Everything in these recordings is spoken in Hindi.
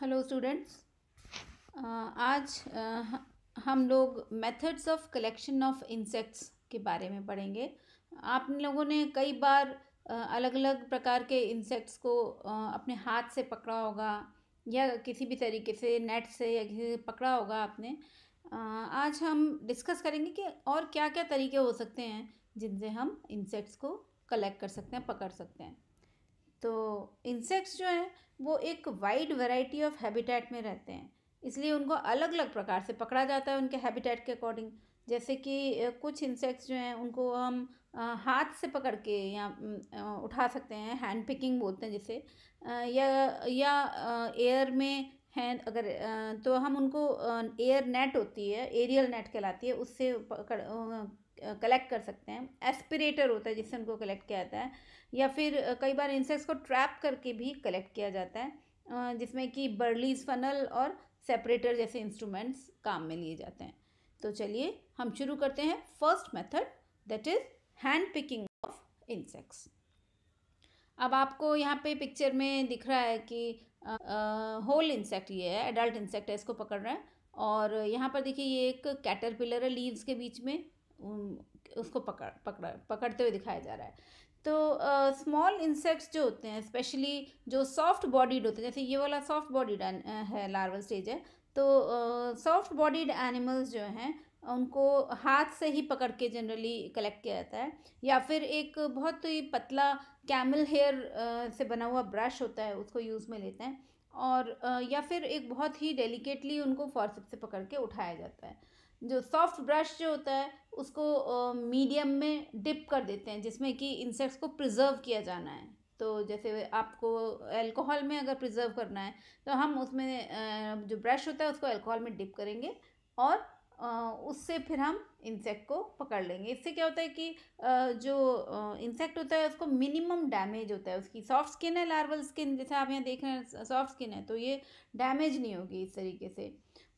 हेलो स्टूडेंट्स uh, आज uh, हम लोग methods of collection of insects के बारे में पढ़ेंगे आप लोगों ने कई बार uh, अलग अलग प्रकार के इंसेक्ट्स को अपने हाथ से पकड़ा होगा या किसी भी तरीके से नेट से या किसी से पकड़ा होगा आपने आज हम डिस्कस करेंगे कि और क्या क्या तरीके हो सकते हैं जिनसे हम इंसेक्ट्स को कलेक्ट कर सकते हैं पकड़ सकते हैं तो इंसेक्ट्स जो हैं वो एक वाइड वैरायटी ऑफ हैबिटेट में रहते हैं इसलिए उनको अलग अलग प्रकार से पकड़ा जाता है उनके हैबिटेट के अकॉर्डिंग जैसे कि कुछ इंसेक्ट्स जो हैं उनको हम हाथ से पकड़ के या उठा सकते हैं हैंड पिकिंग बोलते हैं जिसे या या एयर में हैं अगर तो हम उनको एयर नेट होती है एरियल नेट कहलाती है उससे पकड़ कलेक्ट कर सकते हैं एस्पिरेटर होता है जिससे उनको कलेक्ट किया जाता है या फिर कई बार इंसेक्ट्स को ट्रैप करके भी कलेक्ट किया जाता है जिसमें कि बर्लीज फनल और सेपरेटर जैसे इंस्ट्रूमेंट्स काम में लिए जाते हैं तो चलिए हम शुरू करते हैं first method that is hand picking of insects अब आपको यहाँ पे पिक्चर में दिख रहा है कि होल इंसेक्ट ये है एडल्ट इंसेक्ट है इसको पकड़ रहे हैं और यहाँ पर देखिए ये एक कैटरपिलर है लीव्स के बीच में उसको पकड़ पकड़ पकड़ते हुए दिखाया जा रहा है तो स्मॉल uh, इंसेक्ट्स जो होते हैं स्पेशली जो सॉफ्ट बॉडीड होते हैं जैसे ये वाला सॉफ्ट बॉडीड है लार्वल स्टेज है तो सॉफ्ट बॉडीड एनिमल्स जो हैं उनको हाथ से ही पकड़ के जनरली कलेक्ट किया जाता है या फिर एक बहुत ही पतला कैमल हेयर uh, से बना हुआ ब्रश होता है उसको यूज़ में लेते हैं और uh, या फिर एक बहुत ही डेलिकेटली उनको फॉरसिप से पकड़ के उठाया जाता है जो सॉफ्ट ब्रश जो होता है उसको मीडियम में डिप कर देते हैं जिसमें कि इंसेक्ट्स को प्रिजर्व किया जाना है तो जैसे आपको अल्कोहल में अगर प्रिजर्व करना है तो हम उसमें जो ब्रश होता है उसको अल्कोहल में डिप करेंगे और उससे फिर हम इंसेक्ट को पकड़ लेंगे इससे क्या होता है कि जो इंसेक्ट होता है उसको मिनिमम डैमेज होता है उसकी सॉफ्ट स्किन है लार्वल स्किन जैसे आप यहाँ देख रहे हैं सॉफ्ट स्किन है तो ये डैमेज नहीं होगी इस तरीके से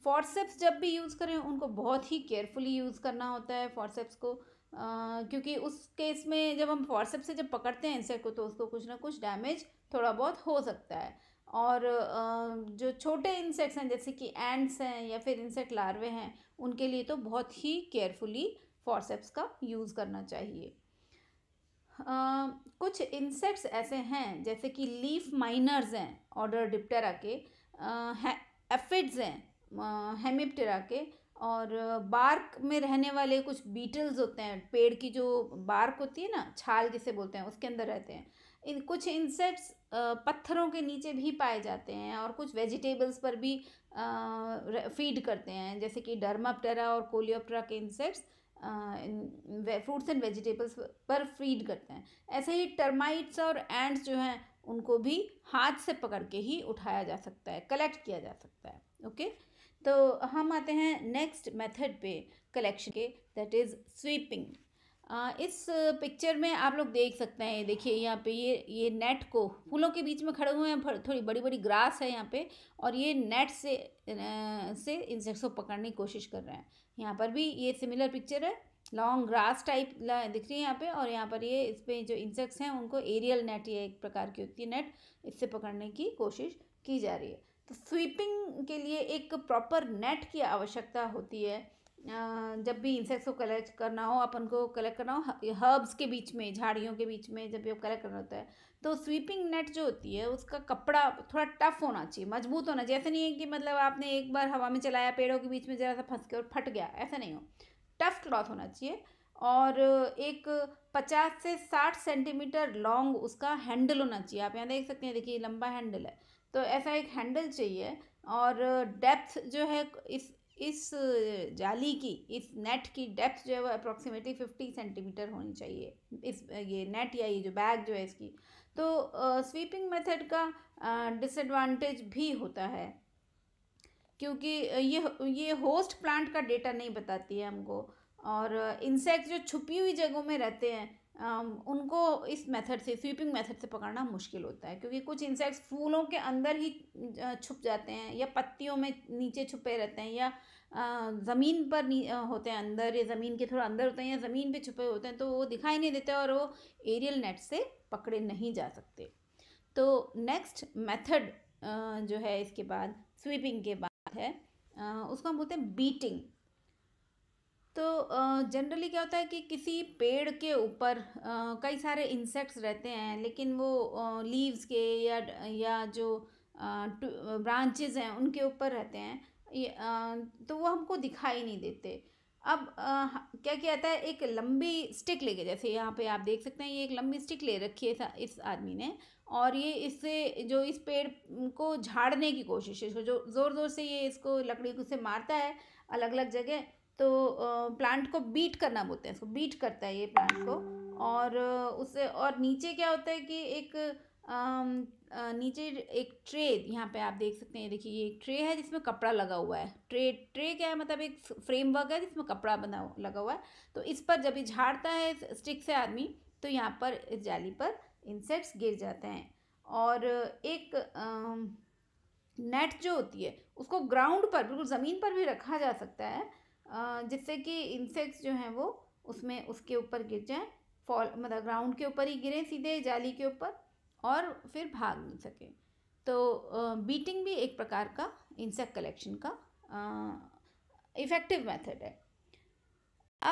फॉरसेप्स जब भी यूज़ करें उनको बहुत ही केयरफुली यूज़ करना होता है फॉरसेप्स को आ, क्योंकि उस केस में जब हम फॉरसेप से जब पकड़ते हैं इंसेक्ट को तो उसको कुछ ना कुछ डैमेज थोड़ा बहुत हो सकता है और आ, जो छोटे इंसेक्ट्स हैं जैसे कि एंड्स हैं या फिर इंसेक्ट लार्वे हैं उनके लिए तो बहुत ही केयरफुली फॉरसेप्स का यूज़ करना चाहिए आ, कुछ इंसेक्ट्स ऐसे हैं जैसे कि लीफ माइनर्स हैं ऑर्डर डिप्टेरा के एफिड्स हैं हेमिप्टेरा के और बार्क में रहने वाले कुछ बीटल्स होते हैं पेड़ की जो बार्क होती है ना छाल जिसे बोलते हैं उसके अंदर रहते हैं इन कुछ इंसेक्ट्स पत्थरों के नीचे भी पाए जाते हैं और कुछ वेजिटेबल्स पर भी फीड करते हैं जैसे कि डर्माप्टेरा और कोलियोप्टेरा के इंसेक्ट्स फ्रूट्स एंड वेजिटेबल्स पर फीड करते हैं ऐसे ही टर्माइट्स और एंड्स जो हैं उनको भी हाथ से पकड़ के ही उठाया जा सकता है कलेक्ट किया जा सकता है ओके okay? तो हम आते हैं नेक्स्ट मेथड पे कलेक्शन के दैट इज़ स्वीपिंग इस पिक्चर में आप लोग देख सकते हैं देखिए यहाँ पे ये ये नेट को फूलों के बीच में खड़े हुए हैं थोड़ी बड़ी बड़ी ग्रास है यहाँ पे और ये नेट से से इंसेक्ट्स को पकड़ने की कोशिश कर रहे हैं यहाँ पर भी ये सिमिलर पिक्चर है लॉन्ग ग्रास टाइप दिख रही है यहाँ पे और यहाँ पर ये इस पर जो इंसेक्ट्स हैं उनको एरियल नेट ये एक प्रकार की होती है नेट इससे पकड़ने की कोशिश की जा रही है तो स्वीपिंग के लिए एक प्रॉपर नेट की आवश्यकता होती है जब भी इंसेक्ट्स को कलेक्ट करना हो अपन को कलेक्ट करना हो हर्ब्स के बीच में झाड़ियों के बीच में जब भी आप कलेक्ट करना होता है तो स्वीपिंग नेट जो होती है उसका कपड़ा थोड़ा टफ होना चाहिए मजबूत होना चाहिए ऐसा नहीं है कि मतलब आपने एक बार हवा में चलाया पेड़ों के बीच में ज़रा सा फंस के और फट गया ऐसा नहीं हो टफ क्लॉथ होना चाहिए और एक पचास से साठ सेंटीमीटर लॉन्ग उसका हैंडल होना चाहिए आप यहाँ देख सकते हैं देखिए लंबा हैंडल है तो ऐसा एक हैंडल चाहिए और डेप्थ जो है इस इस जाली की इस नेट की डेप्थ जो है वो अप्रॉक्सीमेटली फिफ्टी सेंटीमीटर होनी चाहिए इस ये नेट या ये जो बैग जो है इसकी तो स्वीपिंग uh, मेथड का डिसएडवांटेज uh, भी होता है क्योंकि ये ये होस्ट प्लांट का डेटा नहीं बताती है हमको और इंसेक्ट जो छुपी हुई जगहों में रहते हैं उनको इस मेथड से स्वीपिंग मेथड से पकड़ना मुश्किल होता है क्योंकि कुछ इंसेक्ट्स फूलों के अंदर ही छुप जाते हैं या पत्तियों में नीचे छुपे रहते हैं या ज़मीन पर होते हैं अंदर या ज़मीन के थोड़ा अंदर होते हैं या ज़मीन पे छुपे होते हैं तो वो दिखाई नहीं देते और वो एरियल नेट से पकड़े नहीं जा सकते तो नेक्स्ट मेथड जो है इसके बाद स्वीपिंग के बाद है उसको हम बोलते हैं बीटिंग तो जनरली क्या होता है कि किसी पेड़ के ऊपर कई सारे इंसेक्ट्स रहते हैं लेकिन वो लीव्स के या या जो ब्रांचेज हैं उनके ऊपर रहते हैं तो वो हमको दिखाई नहीं देते अब क्या क्या किया है एक लंबी स्टिक लेके जैसे यहाँ पे आप देख सकते हैं ये एक लंबी स्टिक ले रखी है इस आदमी ने और ये इससे जो इस पेड़ को झाड़ने की कोशिश है जो ज़ोर ज़ोर से ये इसको लकड़ी से मारता है अलग अलग जगह तो प्लांट को बीट करना बोलते हैं इसको बीट करता है ये प्लांट को और उससे और नीचे क्या होता है कि एक नीचे एक ट्रे यहाँ पे आप देख सकते हैं देखिए ये एक ट्रे है जिसमें कपड़ा लगा हुआ है ट्रे ट्रे क्या है मतलब एक फ्रेमवर्क है जिसमें कपड़ा बना लगा हुआ है तो इस पर जब ये झाड़ता है स्टिक से आदमी तो यहाँ पर इस जाली पर इंसेक्ट्स गिर जाते हैं और एक नेट जो होती है उसको ग्राउंड पर बिल्कुल ज़मीन पर भी रखा जा सकता है जिससे कि इंसेक्ट्स जो हैं वो उसमें उसके ऊपर गिर जाएं फॉल मतलब ग्राउंड के ऊपर ही गिरें सीधे जाली के ऊपर और फिर भाग नहीं सकें तो बीटिंग भी एक प्रकार का इंसेक्ट कलेक्शन का इफ़ेक्टिव मेथड है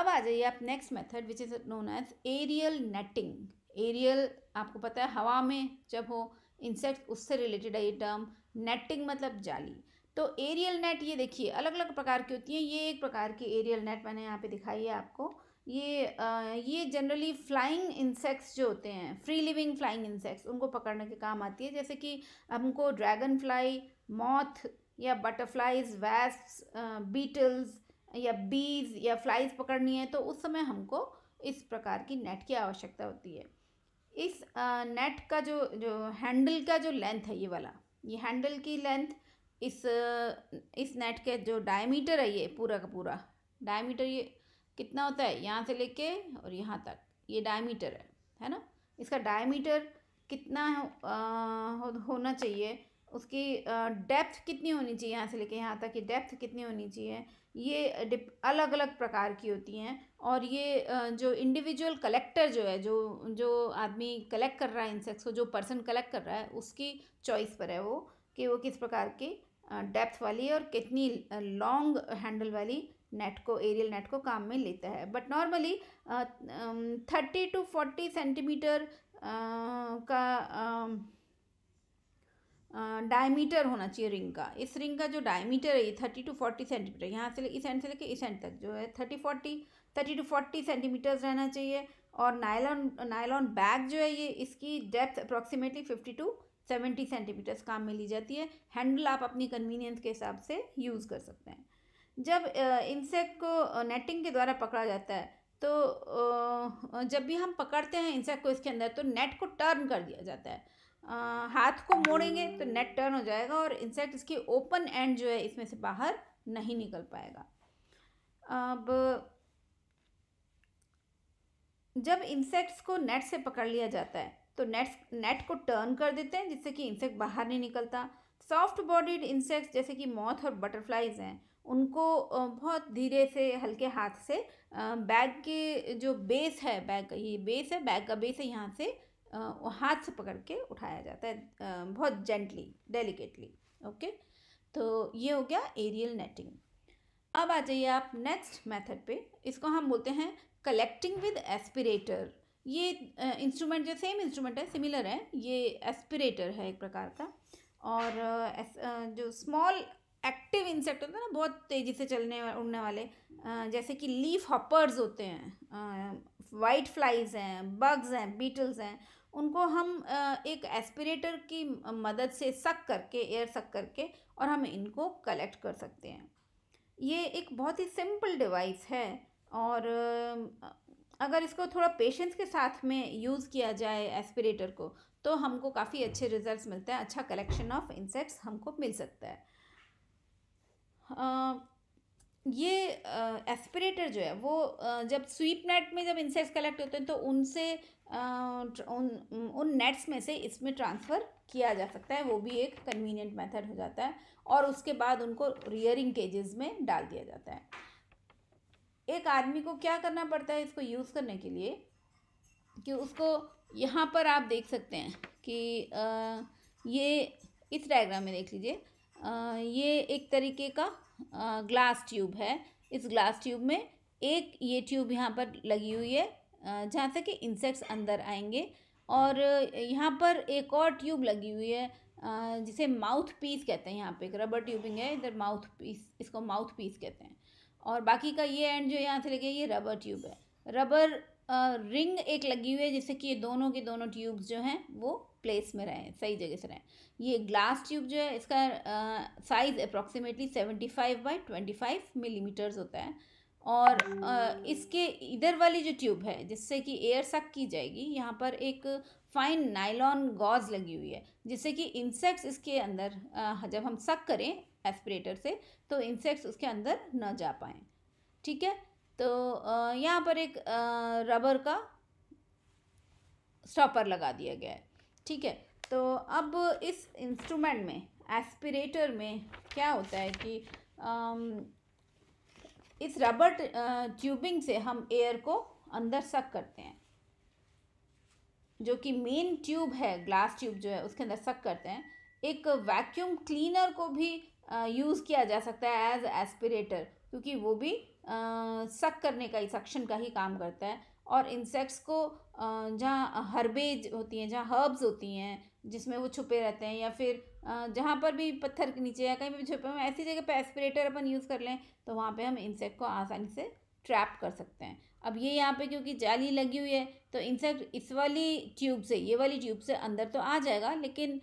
अब आ जाइए आप next method which is known as aerial netting aerial आपको पता है हवा में जब हो इंसेक्ट उससे रिलेटेड है ये टर्म नेटिंग मतलब जाली तो एरियल नेट ये देखिए अलग अलग प्रकार की होती हैं ये एक प्रकार की एरियल नेट मैंने यहाँ पे दिखाई है आपको ये आ, ये जनरली फ्लाइंग इंसेक्ट्स जो होते हैं फ्री लिविंग फ्लाइंग इंसेक्ट्स उनको पकड़ने के काम आती है जैसे कि हमको ड्रैगन फ्लाई मॉथ या बटरफ्लाइज वैस्प्स बीटल्स या बीज या फ्लाइज पकड़नी है तो उस समय हमको इस प्रकार की नेट की आवश्यकता होती है इस नेट का जो जो हैंडल का जो लेंथ है ये वाला ये हैंडल की लेंथ इस इस नेट के जो डायमीटर है ये पूरा का पूरा डायमीटर ये कितना होता है यहाँ से लेके और यहाँ तक ये डायमीटर है है ना इसका डायमीटर कितना हो, होना चाहिए उसकी डेप्थ कितनी होनी चाहिए यहाँ से लेके यहाँ तक ये डेप्थ कितनी होनी चाहिए ये अलग अलग प्रकार की होती हैं और ये जो इंडिविजुअल कलेक्टर जो है जो जो आदमी कलेक्ट कर रहा है इंसेक्ट्स को जो पर्सन कलेक्ट कर रहा है उसकी चॉइस पर है वो कि वो किस प्रकार की डेप्थ वाली और कितनी लॉन्ग हैंडल वाली नेट को एरियल नेट को काम में लेता है but normally thirty to forty centimetre का डायमीटर होना चाहिए रिंग का इस रिंग का जो डायमीटर है ये थर्टी टू फोर्टी सेंटीमीटर यहाँ से इस एंड से लेके इस एंड तक जो है thirty forty thirty to forty centimetres रहना चाहिए और नायलॉन नायलॉन बैग जो है ये इसकी depth approximately fifty to seventy centimetres काम में ली जाती है हैंडल आप अपनी कन्वीनियंस के हिसाब से यूज़ कर सकते हैं जब इंसेक्ट को नेटिंग के द्वारा पकड़ा जाता है तो जब भी हम पकड़ते हैं इंसेक्ट को इसके अंदर तो नेट को टर्न कर दिया जाता है हाथ को मोड़ेंगे तो नेट टर्न हो जाएगा और इंसेक्ट इसकी ओपन एंड जो है इसमें से बाहर नहीं निकल पाएगा अब जब इंसेक्ट्स को नेट से पकड़ लिया जाता है तो नेट नेट को टर्न कर देते हैं जिससे कि इंसेक्ट बाहर नहीं निकलता सॉफ्ट बॉडीड इंसेक्ट्स जैसे कि मॉथ और बटरफ्लाइज हैं उनको बहुत धीरे से हल्के हाथ से बैग के जो बेस है बैग ये बेस है बैग का बेस है यहाँ से हाथ से पकड़ के उठाया जाता है बहुत जेंटली डेलिकेटली ओके तो ये हो गया एरियल नेटिंग अब आ जाइए आप नेक्स्ट मेथड पे इसको हम बोलते हैं कलेक्टिंग विद एस्पिरेटर ये इंस्ट्रूमेंट जो सेम इंस्ट्रूमेंट है सिमिलर है ये एस्पिरेटर है एक प्रकार का और एस, जो स्मॉल एक्टिव इंसेक्ट होते हैं ना बहुत तेज़ी से चलने उड़ने वाले जैसे कि लीफ हॉपर्स होते हैं वाइट फ्लाइज हैं बग्स हैं बीटल्स हैं उनको हम एक एस्पिरेटर की मदद से सक करके एयर सक करके और हम इनको कलेक्ट कर सकते हैं ये एक बहुत ही सिंपल डिवाइस है और अगर इसको थोड़ा पेशेंस के साथ में यूज़ किया जाए एस्पिरेटर को तो हमको काफ़ी अच्छे रिजल्ट्स मिलते हैं अच्छा कलेक्शन ऑफ इंसेक्ट्स हमको मिल सकता है आ, ये एस्पिरेटर जो है वो आ, जब स्वीप नेट में जब इंसेक्ट्स कलेक्ट होते हैं तो उनसे आ, उन उन नेट्स में से इसमें ट्रांसफ़र किया जा सकता है वो भी एक कन्वीनियंट मेथड हो जाता है और उसके बाद उनको रियरिंग केजेस में डाल दिया जाता है एक आदमी को क्या करना पड़ता है इसको यूज़ करने के लिए कि उसको यहाँ पर आप देख सकते हैं कि आ, ये इस डायग्राम में देख लीजिए ये एक तरीके का आ, ग्लास ट्यूब है इस ग्लास ट्यूब में एक ये ट्यूब यहाँ पर लगी हुई है जहाँ से कि इंसेक्ट्स अंदर आएंगे और यहाँ पर एक और ट्यूब लगी हुई है जिसे माउथ पीस कहते हैं यहाँ पे एक रबर ट्यूबिंग है इधर माउथ पीस इसको माउथ पीस कहते हैं और बाकी का ये एंड जो यहाँ से लगे ये रबर ट्यूब है रबर रिंग एक लगी हुई है जिससे कि ये दोनों के दोनों ट्यूब्स जो हैं वो प्लेस में रहें सही जगह से रहें ये ग्लास ट्यूब जो है इसका size approximately seventy five by twenty five millimetres होता है और uh, इसके इधर वाली जो ट्यूब है जिससे कि एयर सक की जाएगी यहाँ पर एक फाइन नाइलॉन गॉज लगी हुई है जिससे कि इंसेक्ट्स इसके अंदर uh, जब हम सक करें एस्पिरेटर से तो इंसेक्ट्स उसके अंदर न जा पाएँ ठीक है तो यहाँ पर एक रबर का स्टॉपर लगा दिया गया है ठीक है तो अब इस इंस्ट्रूमेंट में एस्पिरेटर में क्या होता है कि इस रबर ट्यूबिंग से हम एयर को अंदर सक करते हैं जो कि मेन ट्यूब है ग्लास ट्यूब जो है उसके अंदर सक करते हैं एक वैक्यूम क्लीनर को भी यूज़ किया जा सकता है एज एस्पिरेटर क्योंकि वो भी सक करने का ही सक्शन का ही काम करता है और इंसेक्ट्स को जहाँ हर्बेज होती हैं जहाँ हर्ब्स होती हैं जिसमें वो छुपे रहते हैं या फिर जहाँ पर भी पत्थर के नीचे या कहीं पर भी छुपे हुए ऐसी जगह पर एस्पिरेटर अपन यूज़ कर लें तो वहाँ पे हम इंसेक्ट को आसानी से ट्रैप कर सकते हैं अब ये यहाँ पे क्योंकि जाली लगी हुई है तो इंसेक्ट इस वाली ट्यूब से ये वाली ट्यूब से अंदर तो आ जाएगा लेकिन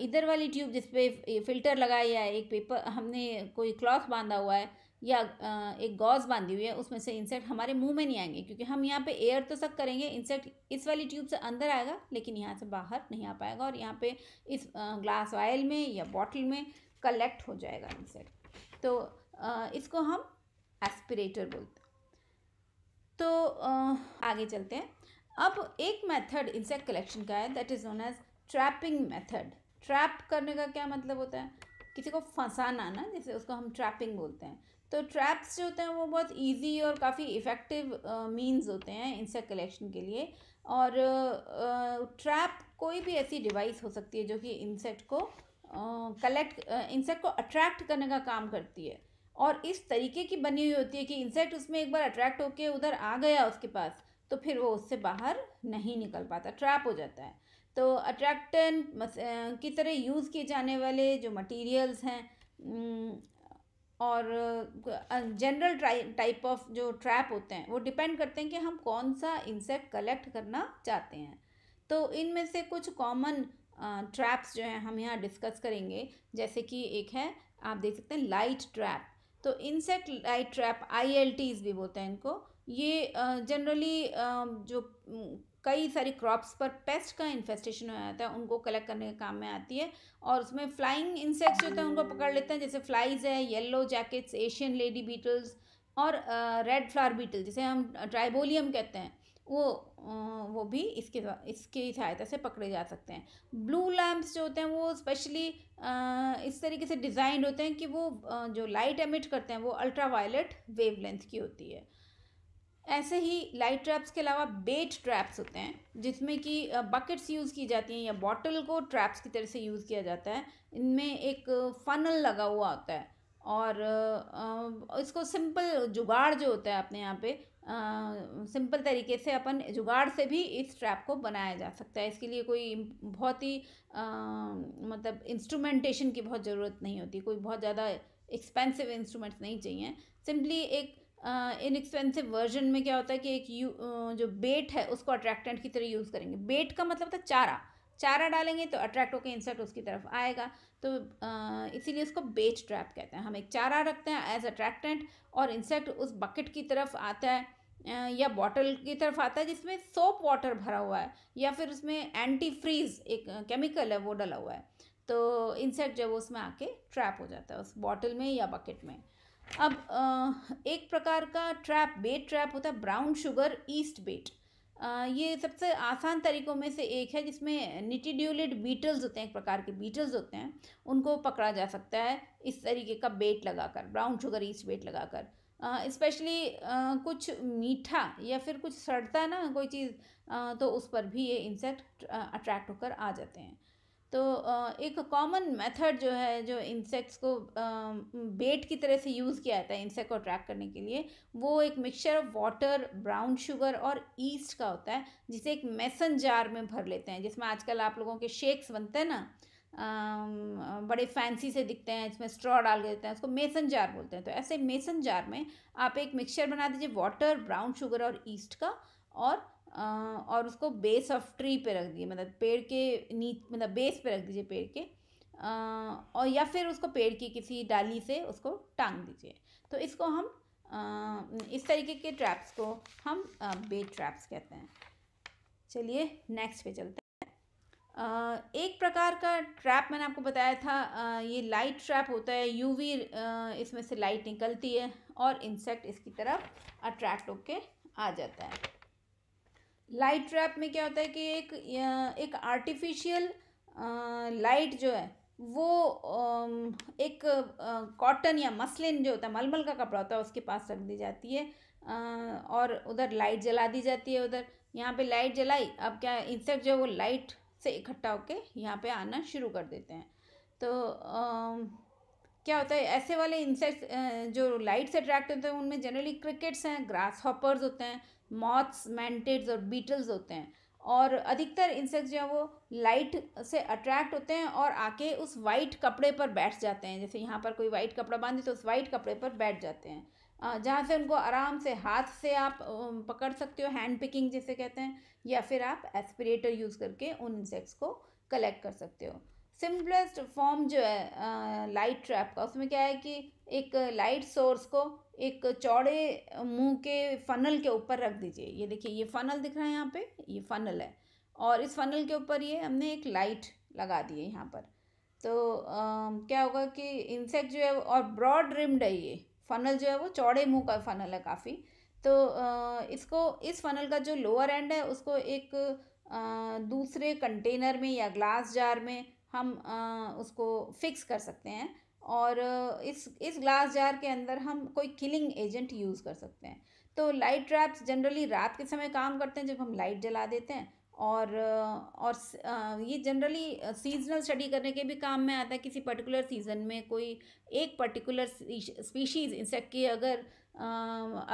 इधर वाली ट्यूब जिस पे फिल्टर लगाया है एक पेपर हमने कोई क्लॉथ बांधा हुआ है या एक गॉज बांधी हुई है उसमें से इंसेक्ट हमारे मुंह में नहीं आएंगे क्योंकि हम यहाँ पे एयर तो सक करेंगे इंसेक्ट इस वाली ट्यूब से अंदर आएगा लेकिन यहाँ से बाहर नहीं आ पाएगा और यहाँ पे इस ग्लास वायल में या बॉटल में कलेक्ट हो जाएगा इंसेक्ट तो इसको हम एस्पिरेटर बोलते हैं तो आगे चलते हैं अब एक मेथड इंसेक्ट कलेक्शन का है that is known as trapping method trap करने का क्या मतलब होता है किसी को फंसाना ना जैसे उसको हम ट्रैपिंग बोलते हैं तो ट्रैप्स जो होते हैं वो बहुत इजी और काफ़ी इफ़ेक्टिव मीन्स होते हैं इंसेक्ट कलेक्शन के लिए और ट्रैप uh, कोई भी ऐसी डिवाइस हो सकती है जो कि इंसेक्ट को कलेक्ट uh, इंसेक्ट uh, को अट्रैक्ट करने का काम करती है और इस तरीके की बनी हुई होती है कि इंसेक्ट उसमें एक बार अट्रैक्ट होकर उधर आ गया उसके पास तो फिर वो उससे बाहर नहीं निकल पाता ट्रैप हो जाता है तो अट्रैक्टन की तरह यूज़ किए जाने वाले जो मटेरियल्स हैं और जनरल टाइप ऑफ जो ट्रैप होते हैं वो डिपेंड करते हैं कि हम कौन सा इंसेक्ट कलेक्ट करना चाहते हैं तो इनमें से कुछ कॉमन ट्रैप्स जो हैं हम यहाँ डिस्कस करेंगे जैसे कि एक है आप देख सकते हैं लाइट ट्रैप तो इंसेक्ट लाइट ट्रैप आई भी बोलते हैं इनको ये जनरली जो कई सारी क्रॉप्स पर पेस्ट का इन्फेस्टेशन हो जाता है उनको कलेक्ट करने के काम में आती है और उसमें फ्लाइंग इंसेक्ट्स होते हैं उनको पकड़ लेते हैं जैसे फ्लाइज है yellow jackets Asian lady beetles और रेड फ्लावर बीटल जिसे हम ट्राइबोलियम कहते हैं वो वो भी इसके इसकी सहायता से पकड़े जा सकते हैं ब्लू लैम्प्स जो होते हैं वो स्पेशली इस तरीके से डिज़ाइंड होते हैं कि वो जो लाइट एमिट करते हैं वो अल्ट्रा वायलेट वेव की होती है ऐसे ही लाइट ट्रैप्स के अलावा बेट ट्रैप्स होते हैं जिसमें कि बकेट्स यूज़ की जाती हैं या बॉटल को ट्रैप्स की तरह से यूज़ किया जाता है इनमें एक फनल लगा हुआ होता है और इसको सिंपल जुगाड़ जो होता है अपने यहाँ पे सिंपल तरीके से अपन जुगाड़ से भी इस ट्रैप को बनाया जा सकता है इसके लिए कोई बहुत ही मतलब इंस्ट्रूमेंटेशन की बहुत ज़रूरत नहीं होती कोई बहुत ज़्यादा एक्सपेंसिव इंस्ट्रूमेंट्स नहीं चाहिए सिंपली एक इनएक्सपेंसिव uh, वर्जन में क्या होता है कि एक यू uh, जो बेट है उसको अट्रैक्टेंट की तरह यूज़ करेंगे बेट का मतलब था चारा चारा डालेंगे तो अट्रैक्ट होकर इंसेक्ट उसकी तरफ आएगा तो uh, इसीलिए उसको बेट ट्रैप कहते हैं हम एक चारा रखते हैं एज अट्रैक्टेंट और इंसेक्ट उस बकेट की तरफ आता है या बॉटल की तरफ आता है जिसमें सोप वाटर भरा हुआ है या फिर उसमें एंटी फ्रीज एक केमिकल है वो डला हुआ है तो इंसेक्ट जब उसमें आके ट्रैप हो जाता है उस बॉटल में या बकेट में अब एक प्रकार का ट्रैप बेट ट्रैप होता है ब्राउन शुगर ईस्ट बेट ये सबसे आसान तरीकों में से एक है जिसमें निटिड्यूलेट बीटल्स होते हैं एक प्रकार के बीटल्स होते हैं उनको पकड़ा जा सकता है इस तरीके का बेट लगाकर ब्राउन शुगर ईस्ट बेट लगाकर स्पेशली कुछ मीठा या फिर कुछ सड़ता है ना कोई चीज़ तो उस पर भी ये इंसेक्ट अट्रैक्ट होकर आ जाते हैं तो एक कॉमन मेथड जो है जो इंसेक्ट्स को बेट की तरह से यूज़ किया जाता है इंसेक्ट को अट्रैक्ट करने के लिए वो एक mixture of water brown sugar और ईस्ट का होता है जिसे एक मैसन जार में भर लेते हैं जिसमें आजकल आप लोगों के शेक्स बनते हैं ना बड़े फैंसी से दिखते हैं इसमें स्ट्रॉ डाल के देते हैं उसको मेसन जार बोलते हैं तो ऐसे मेसन जार में आप एक मिक्सचर बना दीजिए वाटर ब्राउन शुगर और ईस्ट का और और उसको बेस ऑफ ट्री पे रख दीजिए मतलब पेड़ के नीच मतलब बेस पे रख दीजिए पेड़ के और या फिर उसको पेड़ की किसी डाली से उसको टांग दीजिए तो इसको हम इस तरीके के ट्रैप्स को हम बेट ट्रैप्स कहते हैं चलिए नेक्स्ट पे चलते हैं एक प्रकार का ट्रैप मैंने आपको बताया था ये लाइट ट्रैप होता है यूवी इसमें से लाइट निकलती है और इंसेक्ट इसकी तरफ अट्रैक्ट होके आ जाता है लाइट ट्रैप में क्या होता है कि एक एक आर्टिफिशियल लाइट जो है वो एक कॉटन या मसलिन जो होता है मलमल का कपड़ा होता है उसके पास रख दी जाती है और उधर लाइट जला दी जाती है उधर यहाँ पे लाइट जलाई अब क्या इंसेक्ट जो है वो लाइट से इकट्ठा होकर यहाँ पे आना शुरू कर देते हैं तो आ, क्या होता है ऐसे वाले इंसेक्ट्स जो लाइट से अट्रैक्ट होते हैं उनमें जनरली क्रिकेट्स हैं ग्रास हॉपर्स होते हैं मॉथ्स मैंटेड्स और बीटल्स होते हैं और अधिकतर इंसेक्ट्स जो हैं वो लाइट से अट्रैक्ट होते हैं और आके उस वाइट कपड़े पर बैठ जाते हैं जैसे यहाँ पर कोई वाइट कपड़ा बांधे तो उस वाइट कपड़े पर बैठ जाते हैं जहाँ से उनको आराम से हाथ से आप पकड़ सकते हो हैंड पिकिंग जिसे कहते हैं या फिर आप एस्पिरेटर यूज़ करके उन इंसेक्ट्स को कलेक्ट कर सकते हो सिंपलेस्ट फॉर्म जो है लाइट ट्रैप का उसमें क्या है कि एक लाइट सोर्स को एक चौड़े मुंह के फनल के ऊपर रख दीजिए ये देखिए ये फनल दिख रहा है यहाँ पे ये फनल है और इस फनल के ऊपर ये हमने एक लाइट लगा दी है यहाँ पर तो आ, क्या होगा कि इंसेक्ट जो है और ब्रॉड रिम्ड है ये फनल जो है वो चौड़े मुंह का फनल है काफ़ी तो इसको इस फनल का जो लोअर एंड है उसको एक दूसरे कंटेनर में या ग्लास जार में हम उसको फिक्स कर सकते हैं और इस इस ग्लास जार के अंदर हम कोई किलिंग एजेंट यूज़ कर सकते हैं तो लाइट ट्रैप्स जनरली रात के समय काम करते हैं जब हम लाइट जला देते हैं और और ये जनरली सीजनल स्टडी करने के भी काम में आता है किसी पर्टिकुलर सीज़न में कोई एक पर्टिकुलर स्पीशीज़ इंसेक्ट की अगर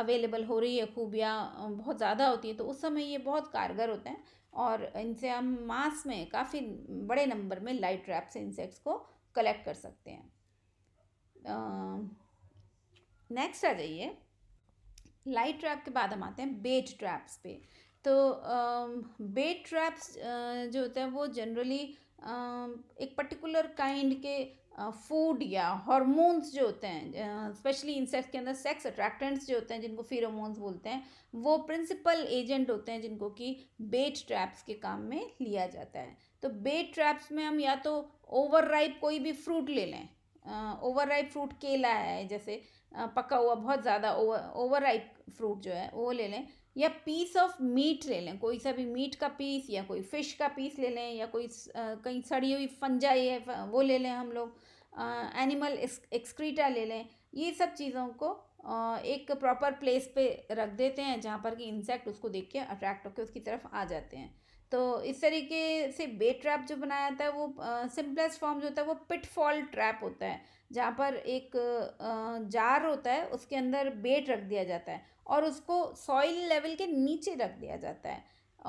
अवेलेबल हो रही है खूबियाँ बहुत ज़्यादा होती है तो उस समय ये बहुत कारगर होते हैं और इनसे हम मास में काफ़ी बड़े नंबर में लाइट ट्रैप से इंसेक्ट्स को कलेक्ट कर सकते हैं नेक्स्ट आ जाइए लाइट ट्रैप के बाद हम आते हैं बेट ट्रैप्स पे तो बेट ट्रैप्स जो होते हैं वो जनरली एक पर्टिकुलर काइंड के फूड या हॉर्मोन्स जो होते हैं स्पेशली इंसेक्ट्स के अंदर सेक्स अट्रैक्टेंट्स जो होते हैं जिनको फीरोमोन्स बोलते हैं वो प्रिंसिपल एजेंट होते हैं जिनको कि बेट ट्रैप्स के काम में लिया जाता है तो बेट ट्रैप्स में हम या तो ओवर राइप कोई भी फ्रूट ले लें ओवर राइप फ्रूट केला है जैसे पका हुआ बहुत ज़्यादा ओवर ओवर राइप फ्रूट जो है वो ले लें या पीस ऑफ मीट ले लें कोई सा भी मीट का पीस या कोई फिश का पीस ले लें या कोई आ, कहीं सड़ी हुई फंजाई है वो ले लें हम लोग एनिमल एक्सक्रीटा ले लें ये सब चीज़ों को आ, एक प्रॉपर प्लेस पे रख देते हैं जहाँ पर कि इंसेक्ट उसको देख के अट्रैक्ट होकर उसकी तरफ आ जाते हैं तो इस तरीके से बेट ट्रैप जो बनाया जाता है वो सिंपलेस्ट फॉर्म जो होता है वो पिटफॉल ट्रैप होता है जहाँ पर एक जार होता है उसके अंदर बेट रख दिया जाता है और उसको सॉइल लेवल के नीचे रख दिया जाता है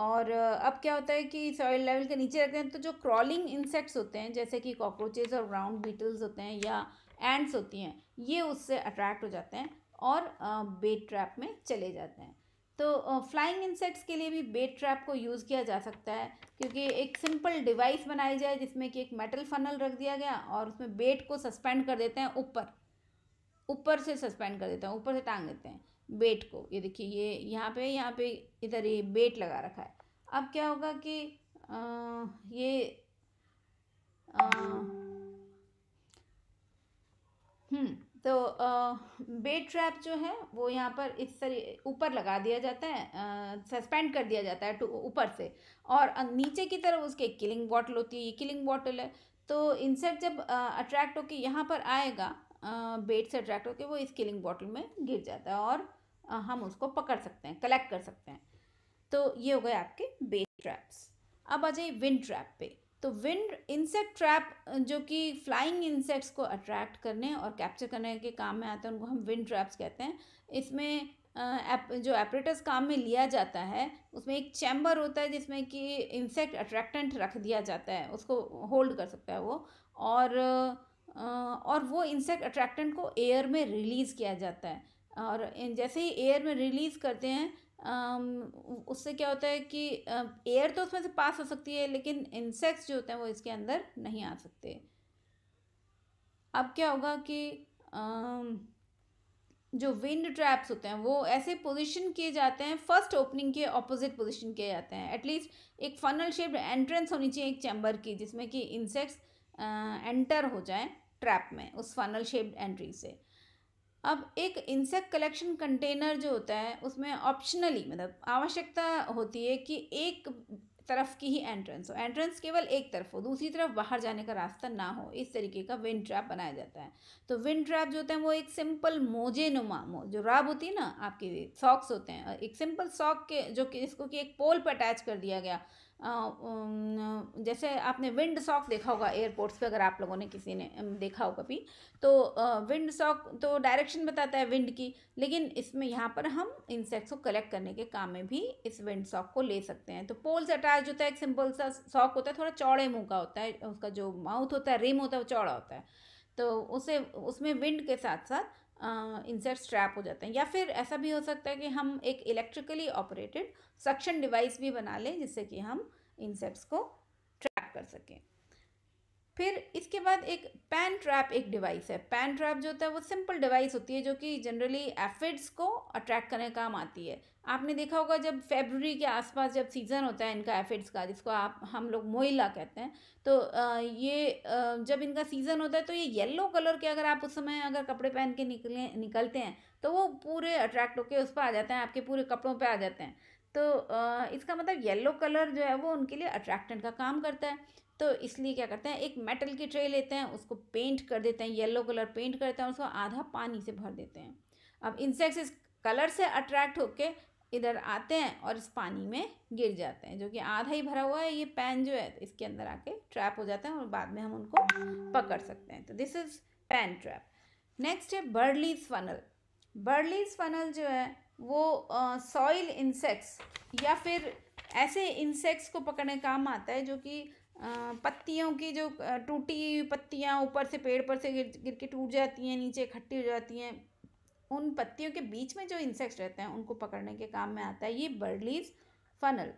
और अब क्या होता है कि सॉइल लेवल के नीचे रखते हैं तो जो क्रॉलिंग इंसेक्ट्स होते हैं जैसे कि कॉकरोचेज और ग्राउंड बीटल्स होते हैं या एंड्स होती हैं ये उससे अट्रैक्ट हो जाते हैं और बेट ट्रैप में चले जाते हैं तो फ्लाइंग इंसेक्ट्स के लिए भी बेट ट्रैप को यूज़ किया जा सकता है क्योंकि एक सिंपल डिवाइस बनाई जाए जिसमें कि एक मेटल फनल रख दिया गया और उसमें बेट को सस्पेंड कर देते हैं ऊपर ऊपर से सस्पेंड कर देते हैं ऊपर से टांग देते हैं बेट को ये देखिए ये यहाँ पे यहाँ पे इधर ये बेट लगा रखा है अब क्या होगा कि आ, ये हम्म तो बेड ट्रैप जो है वो यहाँ पर इस तरी ऊपर लगा दिया जाता है सस्पेंड कर दिया जाता है ऊपर से और नीचे की तरफ उसके किलिंग बॉटल होती है ये किलिंग बॉटल है तो इंसेक्ट जब अट्रैक्ट होकर यहाँ पर आएगा बेड से अट्रैक्ट होकर वो इस किलिंग बॉटल में गिर जाता है और हम उसको पकड़ सकते हैं कलेक्ट कर सकते हैं तो ये हो गए आपके बेड ट्रैप्स अब आ जाइए विंड ट्रैप पे तो विंड इंसेक्ट ट्रैप जो कि फ्लाइंग इंसेक्ट्स को अट्रैक्ट करने और कैप्चर करने के काम में आते हैं उनको हम विंड ट्रैप्स कहते हैं इसमें जो एपरेटस काम में लिया जाता है उसमें एक चैम्बर होता है जिसमें कि इंसेक्ट अट्रैक्टेंट रख दिया जाता है उसको होल्ड कर सकता है वो और और वो इंसेक्ट अट्रैक्टेंट को एयर में रिलीज़ किया जाता है और जैसे ही एयर में रिलीज़ करते हैं उससे क्या होता है कि एयर तो उसमें से पास हो सकती है लेकिन इंसेक्ट्स जो होते हैं वो इसके अंदर नहीं आ सकते अब क्या होगा कि जो विंड ट्रैप्स होते हैं वो ऐसे पोजीशन किए जाते हैं फर्स्ट ओपनिंग के ऑपोजिट पोजीशन किए जाते हैं एटलीस्ट एक फनल शेप्ड एंट्रेंस होनी चाहिए एक चैम्बर की जिसमें कि इंसेक्ट्स एंटर हो जाए ट्रैप में उस फनल शेप्ड एंट्री से अब एक इंसेक्ट कलेक्शन कंटेनर जो होता है उसमें ऑप्शनली मतलब आवश्यकता होती है कि एक तरफ की ही एंट्रेंस हो एंट्रेंस केवल एक तरफ हो दूसरी तरफ बाहर जाने का रास्ता ना हो इस तरीके का विंड ट्रैप बनाया जाता है तो विंड ट्रैप जो होता है वो एक सिंपल मोजे नुमा मो, जो राब होती है ना आपके सॉक्स होते हैं एक सिंपल सॉक के जो कि जिसको कि एक पोल पर अटैच कर दिया गया जैसे आपने विंड सॉक देखा होगा एयरपोर्ट्स पे अगर आप लोगों ने किसी ने देखा होगा भी तो विंड सॉक तो डायरेक्शन बताता है विंड की लेकिन इसमें यहाँ पर हम इंसेक्ट्स को कलेक्ट करने के काम में भी इस विंड सॉक को ले सकते हैं तो पोल्स अटैच होता है एक सिंपल सा सॉक होता है थोड़ा चौड़े मुँह का होता है उसका जो माउथ होता है रिम होता है वो चौड़ा होता है तो उसे उसमें विंड के साथ साथ इंसर्ट ट्रैप हो जाते हैं या फिर ऐसा भी हो सकता है कि हम एक इलेक्ट्रिकली ऑपरेटेड सक्शन डिवाइस भी बना लें जिससे कि हम इंसेक्ट्स को ट्रैप कर सकें फिर इसके बाद एक पैन ट्रैप एक डिवाइस है पैन ट्रैप जो होता है वो सिंपल डिवाइस होती है जो कि जनरली एफिड्स को अट्रैक्ट करने का काम आती है आपने देखा होगा जब फेबररी के आसपास जब सीज़न होता है इनका एफिड्स का जिसको आप हम लोग मोइला कहते हैं तो ये जब इनका सीज़न होता है तो ये येलो कलर के अगर आप उस समय अगर कपड़े पहन के निकले निकलते हैं तो वो पूरे अट्रैक्ट होकर उस पर आ जाते हैं आपके पूरे कपड़ों पर आ जाते हैं तो इसका मतलब येलो कलर जो है वो उनके लिए अट्रैक्टेंट का काम करता है तो इसलिए क्या करते हैं एक मेटल की ट्रे लेते हैं उसको पेंट कर देते हैं येलो कलर पेंट करते हैं उसको आधा पानी से भर देते हैं अब इंसेक्ट्स इस कलर से अट्रैक्ट होके इधर आते हैं और इस पानी में गिर जाते हैं जो कि आधा ही भरा हुआ है ये पैन जो है इसके अंदर आके ट्रैप हो जाता है और बाद में हम उनको पकड़ सकते हैं तो this is pan trap next है बर्डलीज फनल बर्डलीज फनल जो है वो सॉइल इंसेक्ट्स या फिर ऐसे इंसेक्ट्स को पकड़ने काम आता है जो कि पत्तियों की जो टूटी पत्तियाँ ऊपर से पेड़ पर से गिर गिर के टूट जाती हैं नीचे इकट्ठी हो जाती हैं उन पत्तियों के बीच में जो इंसेक्ट्स रहते हैं उनको पकड़ने के काम में आता है ये बर्डलीज फनल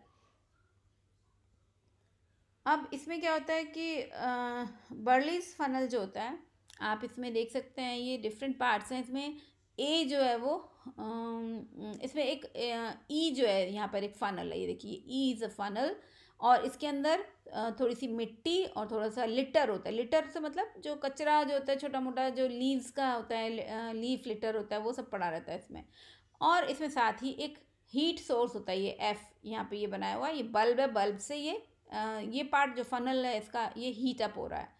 अब इसमें क्या होता है कि बर्डलीज फनल जो होता है आप इसमें देख सकते हैं ये डिफरेंट पार्ट्स हैं इसमें ए जो है वो इसमें एक ई e जो है यहाँ पर एक फनल है ये देखिए ई इज़ अ फनल और इसके अंदर थोड़ी सी मिट्टी और थोड़ा सा लिटर होता है लिटर से मतलब जो कचरा जो होता है छोटा मोटा जो लीव्स का होता है लीफ लिटर होता है वो सब पड़ा रहता है इसमें और इसमें साथ ही एक हीट सोर्स होता है ये एफ़ यहाँ पे ये बनाया हुआ है ये बल्ब है बल्ब से ये ये पार्ट जो फनल है इसका ये हीट अप हो रहा है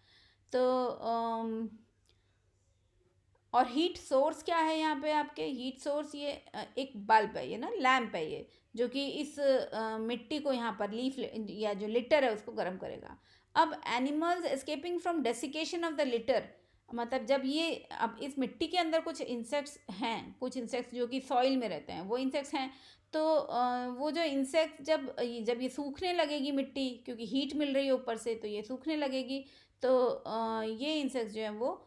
तो और हीट सोर्स क्या है यहाँ पे आपके हीट सोर्स ये एक बल्ब है ये ना लैम्प है ये जो कि इस मिट्टी को यहाँ पर लीफ या जो लिटर है उसको गर्म करेगा अब animals escaping from desiccation of the litter मतलब जब ये अब इस मिट्टी के अंदर कुछ इंसेक्ट्स हैं कुछ इंसेक्ट्स जो कि सॉइल में रहते हैं वो इंसेक्ट्स हैं तो वो जो इंसेक्ट जब जब ये सूखने लगेगी मिट्टी क्योंकि हीट मिल रही है ऊपर से तो ये सूखने लगेगी तो ये इंसेक्ट्स जो हैं वो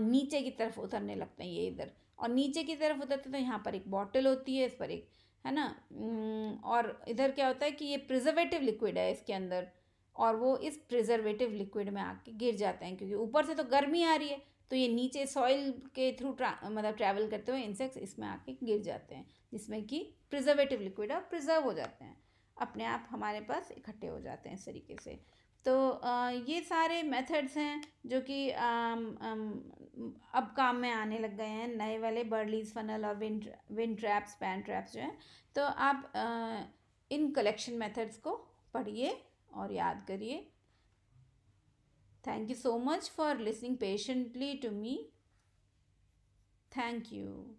नीचे की तरफ उतरने लगते हैं ये इधर और नीचे की तरफ उतरते तो यहाँ पर एक बॉटल होती है इस पर एक है ना और इधर क्या होता है कि ये प्रिजर्वेटिव लिक्विड है इसके अंदर और वो इस प्रिजर्वेटिव लिक्विड में आके गिर जाते हैं क्योंकि ऊपर से तो गर्मी आ रही है तो ये नीचे सॉइल के थ्रू मतलब ट्रैवल करते हुए इंसेक्ट्स इसमें आके गिर जाते हैं जिसमें कि प्रिजर्वेटिव लिक्विड और प्रिजर्व हो जाते हैं अपने आप हमारे पास इकट्ठे हो जाते हैं इस तरीके से तो ये सारे मेथड्स हैं जो कि अब काम में आने लग गए हैं नए वाले बर्लीज फनल और win win traps pan traps जो हैं तो आप इन कलेक्शन मेथड्स को पढ़िए और याद करिए thank you so much for listening patiently to me thank you